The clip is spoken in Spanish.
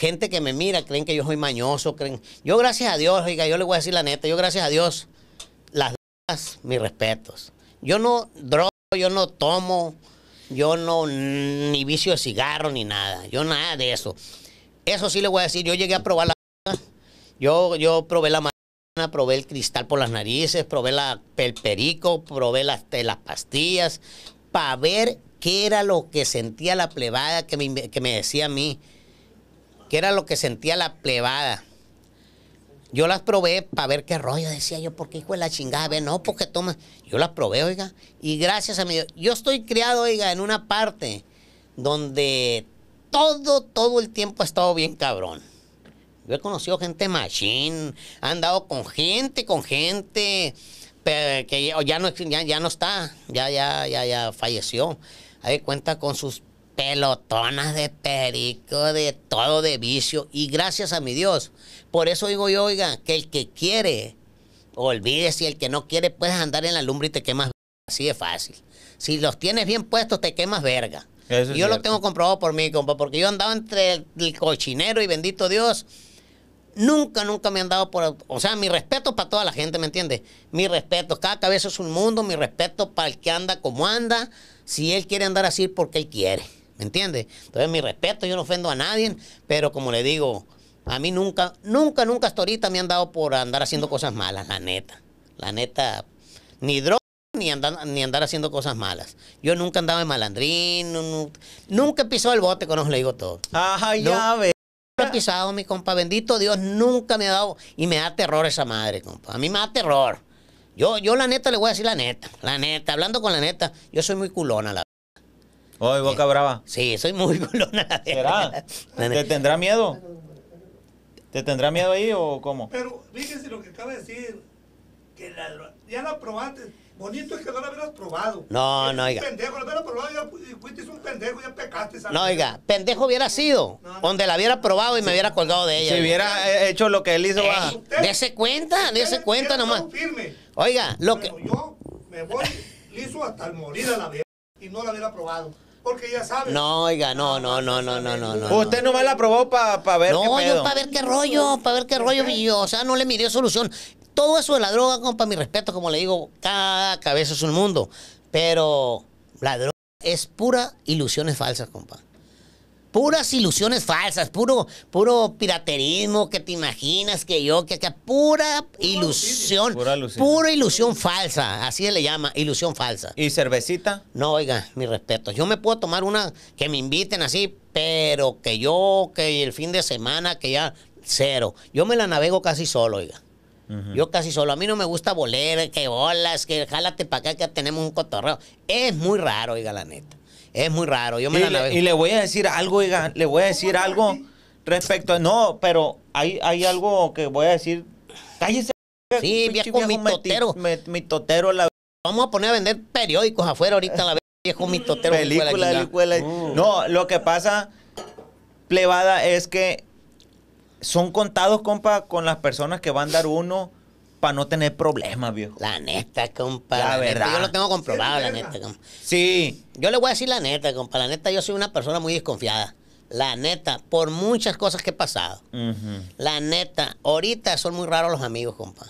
gente que me mira creen que yo soy mañoso, creen. Yo gracias a Dios, oiga, yo le voy a decir la neta, yo gracias a Dios, las drogas, mis respetos. Yo no drogo, yo no tomo, yo no ni vicio de cigarro ni nada, yo nada de eso. Eso sí le voy a decir, yo llegué a probar la yo yo probé la marihuana, probé el cristal por las narices, probé la el perico, probé las, eh, las pastillas para ver qué era lo que sentía la plebada que que me decía a mí que era lo que sentía la plebada. Yo las probé para ver qué rollo, decía yo, porque hijo de la chingada, ve, no, porque toma. Yo las probé, oiga, y gracias a mi Dios. Yo estoy criado, oiga, en una parte donde todo, todo el tiempo ha estado bien cabrón. Yo he conocido gente machine, he andado con gente, con gente que ya no, ya, ya no está, ya, ya, ya, ya falleció. Ahí cuenta con sus pelotonas de perico, de todo, de vicio. Y gracias a mi Dios. Por eso digo yo, oiga, que el que quiere, olvídese. Y el que no quiere, puedes andar en la lumbre y te quemas. Así de fácil. Si los tienes bien puestos, te quemas verga. yo lo tengo comprobado por mí, compa, porque yo andaba entre el, el cochinero y bendito Dios. Nunca, nunca me han dado por... O sea, mi respeto para toda la gente, ¿me entiendes? Mi respeto. Cada cabeza es un mundo. Mi respeto para el que anda como anda. Si él quiere andar así, porque él quiere. ¿Me entiendes? Entonces, mi respeto, yo no ofendo a nadie, pero como le digo, a mí nunca, nunca, nunca hasta ahorita me han dado por andar haciendo cosas malas, la neta. La neta, ni droga ni andar, ni andar haciendo cosas malas. Yo nunca andaba en malandrín, Nunca nunca pisó el bote, conozco le digo todo. Ajá, ya Nunca he pisado, mi compa, bendito Dios, nunca me ha dado, y me da terror esa madre, compa. A mí me da terror. Yo, yo la neta le voy a decir la neta, la neta, hablando con la neta, yo soy muy culona, la Oye boca eh, brava. Sí, soy muy culona. ¿Será? ¿Te tendrá miedo? ¿Te tendrá miedo ahí o cómo? Pero fíjese lo que acaba de decir. Que ya la probaste. Bonito es que no la hubieras probado. No, no, oiga. Pendejo, la hubieras probado, ya fuiste un pendejo, ya pecaste. ¿sabes? No, oiga, pendejo hubiera sido. Donde la hubiera probado y me hubiera colgado de ella. Si hubiera hecho lo que él hizo. va. Eh, dese cuenta, dese cuenta nomás. Firme. Oiga, lo que. Yo me voy liso hasta el morir a la vieja y no la hubiera probado porque ya sabes. No, oiga, no, no, no, no, no, no. no Usted la probó para ver qué No, yo para ver qué rollo, para ver qué rollo. o sea, no le midió solución. Todo eso de la droga, compa, mi respeto, como le digo, cada cabeza es un mundo. Pero la droga es pura ilusiones falsas, compa puras ilusiones falsas, puro, puro piraterismo que te imaginas que yo, que, que pura ilusión, pura ilusión, falsa, así se le llama, ilusión falsa. ¿Y cervecita? No, oiga, mi respeto, yo me puedo tomar una que me inviten así, pero que yo, que el fin de semana, que ya cero, yo me la navego casi solo, oiga. Yo casi solo. A mí no me gusta voler, que bolas, que jálate para acá, que tenemos un cotorreo. Es muy raro, oiga, la neta. Es muy raro. Yo me y, la le, y le voy a decir algo, oiga, le voy a decir algo respecto a. No, pero hay, hay algo que voy a decir. Cállese. Sí, viejo, totero. Mi totero la... Vamos a poner a vender periódicos afuera ahorita la viejo totero. Película, película. Mm. No, lo que pasa, plebada, es que son contados, compa, con las personas que van a dar uno para no tener problemas, viejo. La neta, compa. La, verdad. yo lo tengo comprobado, la neta, compa. Sí. Yo le voy a decir la neta, compa. La neta, yo soy una persona muy desconfiada. La neta, por muchas cosas que he pasado. La neta, ahorita son muy raros los amigos, compa.